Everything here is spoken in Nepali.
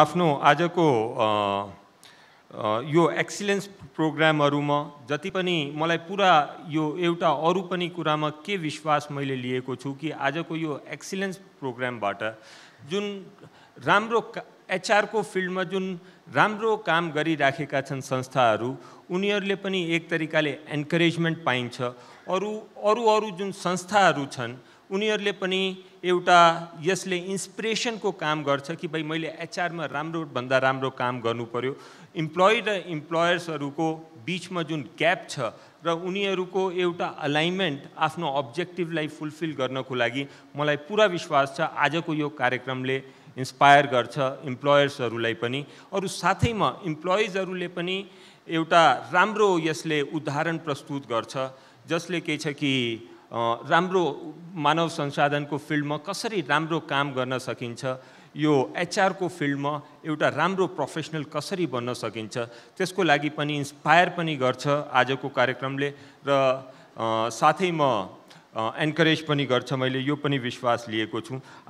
आफ्नो आजको यो एक्सिलेन्स प्रोग्रामहरूमा जति पनि मलाई पुरा यो एउटा अरू पनि कुरामा के विश्वास मैले लिएको छु कि आजको यो एक्सिलेन्स प्रोग्रामबाट जुन राम्रो एचआरको फिल्डमा जुन राम्रो काम गरिराखेका छन् संस्थाहरू उनीहरूले पनि एक तरिकाले एन्करेजमेन्ट पाइन्छ अरू अरू अरू जुन संस्थाहरू छन् उनीहरूले पनि एउटा यसले इन्सपिरेसनको काम गर्छ कि भाइ मैले एचआरमा राम्रोभन्दा राम्रो काम गर्नु पऱ्यो इम्प्लोइ र इम्प्लोयर्सहरूको बिचमा जुन ग्याप छ र उनीहरूको एउटा अलाइनमेन्ट आफ्नो अब्जेक्टिभलाई फुलफिल गर्नको लागि मलाई पुरा विश्वास छ आजको यो कार्यक्रमले इन्सपायर गर्छ इम्प्लोयर्सहरूलाई पनि अरू साथैमा इम्प्लोइजहरूले पनि एउटा राम्रो यसले उदाहरण प्रस्तुत गर्छ जसले के छ कि राम्रो मानव संसाधनको फिल्डमा कसरी राम्रो काम गर्न सकिन्छ यो एचआरको फिल्डमा एउटा राम्रो प्रोफेसनल कसरी बन्न सकिन्छ त्यसको लागि पनि इन्सपायर पनि गर्छ आजको कार्यक्रमले र साथै म एन्करेज पनि गर्छ मैले यो पनि विश्वास लिएको छु